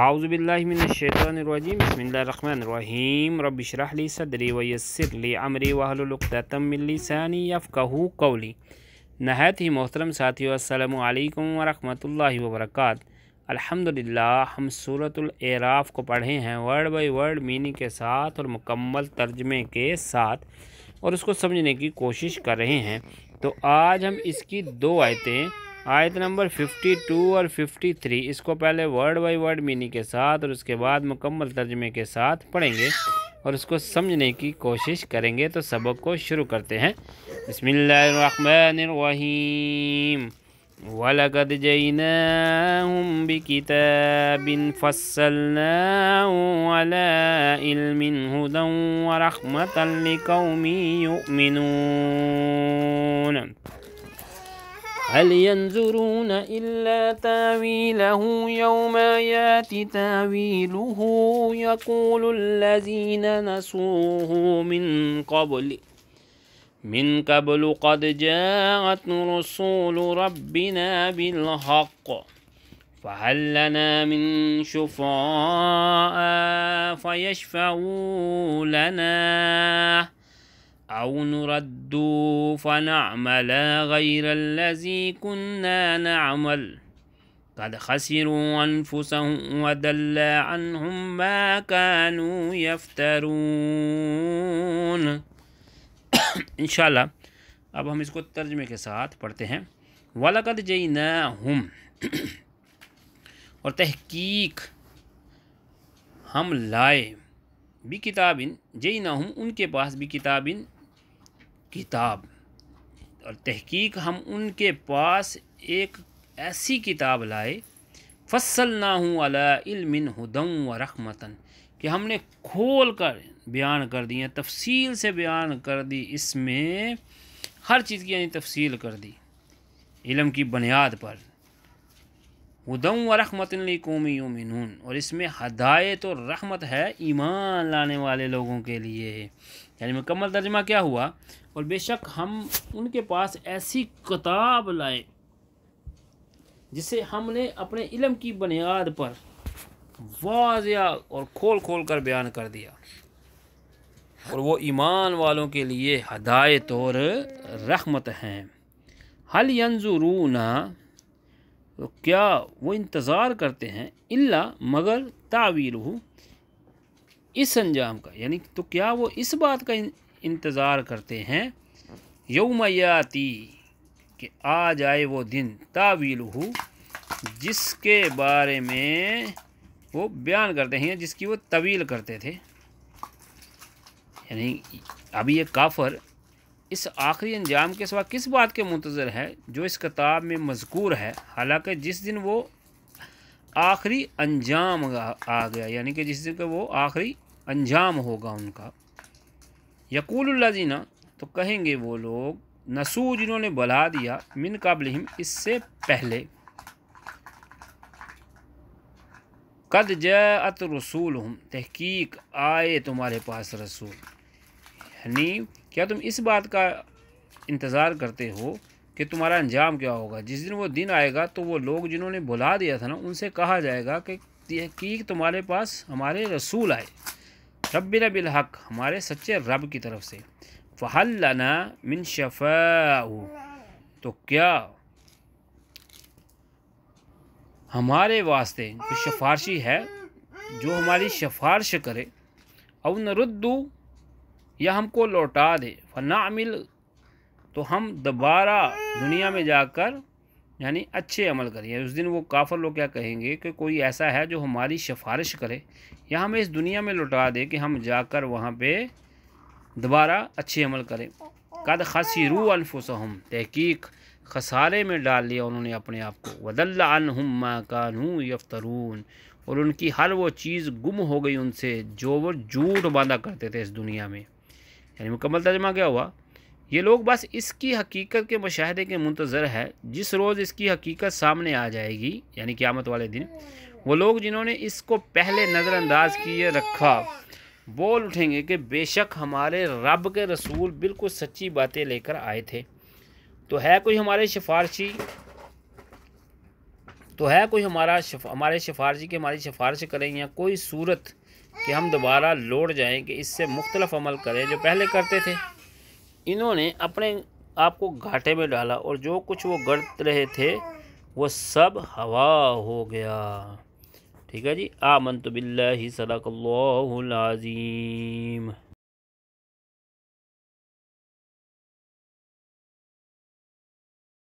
اعوذ باللہ من الشیطان الرجیم بسم اللہ الرحمن الرحیم رب شرح لی صدری ویسر لی عمری وحل ملی من لیسانی یفقہو قولی نہیت ہی محترم ساتھی السلام علیکم ورحمۃ اللہ وبرکاتہ الحمدللہ ہم صورت العراف کو پڑھے ہیں ورڈ بائی ورڈ میننگ کے ساتھ اور مکمل ترجمے کے ساتھ اور اس کو سمجھنے کی کوشش کر رہے ہیں تو آج ہم اس کی دو آیتیں آیت نمبر 52 اور 53 اس کو پہلے ورڈ بائی ورڈ مینی کے ساتھ اور اس کے بعد مکمل ترجمے کے ساتھ پڑھیں گے اور اس کو سمجھنے کی کوشش کریں گے تو سبق کو شروع کرتے ہیں بسم اللہ الرحمن الرحیم وَلَقَدْ جَيْنَاهُمْ بِكِتَابٍ فَصَّلْنَاهُ عَلَىٰ عِلْمٍ هُدًا وَرَحْمَةً لِقَوْمِ يُؤْمِنُونَ هل ينظرون إلا تاويله يوم ياتي تاويله يقول الذين نسوه من قبل من قبل قد جاءت رسول ربنا بالحق فهل لنا من شفعاء فيشفعوا لنا أو نرد فنعمل غير الذي كنا نعمل قد خسروا أنفسهم ودل عنهم ما كانوا يفترون إن شاء الله اب ہم اس کو ترجمے کے ساتھ پڑھتے ہیں وَلَقَدْ جَيْنَاهُمْ اور تحقیق ہم لائے بِكِتَابٍ جَيْنَاهُمْ ان کے پاس بِكِتَابٍ کتاب اور تحقیق ہم ان کے پاس ایک ایسی کتاب لائے فصل نہ ہوں علم ہدم و رحمتاً کہ ہم نے کھول کر بیان کر دی یعنی تفصیل سے بیان کر دی اس میں ہر چیز کی یعنی تفصیل کر دی علم کی بنیاد پر ہدم و رحمت قومی یومنون اور اس میں ہدایت اور رحمت ہے ایمان لانے والے لوگوں کے لیے یعنی مکمل ترجمہ کیا ہوا اور بے شک ہم ان کے پاس ایسی کتاب لائے جسے ہم نے اپنے علم کی بنیاد پر واضح اور کھول کھول کر بیان کر دیا اور وہ ایمان والوں کے لیے ہدایت اور رحمت ہیں حل ینظرون تو کیا وہ انتظار کرتے ہیں اللہ مگر تعویر ہو اس انجام کا یعنی تو کیا وہ اس بات کا انتظار کرتے ہیں یوم یاتی کہ آ جائے وہ دن تعویل ہو جس کے بارے میں وہ بیان کرتے ہیں جس کی وہ طویل کرتے تھے یعنی ابھی یہ کافر اس آخری انجام کے سوا کس بات کے منتظر ہے جو اس کتاب میں مذکور ہے حالانکہ جس دن وہ آخری انجام آ گیا یعنی کہ جس دن کہ وہ آخری انجام ہوگا ان کا یقول اللہ زینہ تو کہیں گے وہ لوگ نسو جنہوں نے بلا دیا من قبل اس سے پہلے قد جاءت رسول تحقیق آئے تمہارے پاس رسول حنیف کیا تم اس بات کا انتظار کرتے ہو کہ تمہارا انجام کیا ہوگا جس دن وہ دن آئے گا تو وہ لوگ جنہوں نے بلا دیا تھا نا ان سے کہا جائے گا کہ تحقیق تمہارے پاس ہمارے رسول آئے رب رب الحق ہمارے سچے رب کی طرف سے فح لنا من شفا تو کیا ہمارے واسطے جو سفارشی ہے جو ہماری سفارش کرے او نردو یا ہم کو لوٹا دے فنعمل تو ہم دوبارہ دنیا میں جا کر یعنی اچھے عمل کریں یعنی اس دن وہ کافر لوگ کیا کہیں گے کہ کوئی ایسا ہے جو ہماری سفارش کرے یا ہم اس دنیا میں لوٹا دے کہ ہم جا کر وہاں پہ دوبارہ اچھے عمل کریں قد خاصی رو تحقیق خسارے میں ڈال لیا انہوں نے اپنے آپ کو ودل عنہم ما کانو یفترون اور ان کی ہر وہ چیز گم ہو گئی ان سے جو وہ جھوٹ باندھا کرتے تھے اس دنیا میں یعنی مکمل ترجمہ کیا ہوا یہ لوگ بس اس کی حقیقت کے مشاہدے کے منتظر ہے جس روز اس کی حقیقت سامنے آ جائے گی یعنی قیامت والے دن وہ لوگ جنہوں نے اس کو پہلے نظر انداز کیے رکھا بول اٹھیں گے کہ بے شک ہمارے رب کے رسول بالکل سچی باتیں لے کر آئے تھے تو ہے کوئی ہمارے سفارشی تو ہے کوئی ہمارا شف... ہمارے سفارشی کی ہماری سفارش کریں یا کوئی صورت کہ ہم دوبارہ لوٹ جائیں کہ اس سے مختلف عمل کریں جو پہلے کرتے تھے انہوں نے اپنے آپ کو گھاٹے میں ڈالا اور جو کچھ وہ گڑت رہے تھے وہ سب ہوا ہو گیا ٹھیک ہے جی آمنت باللہ صدق اللہ العظیم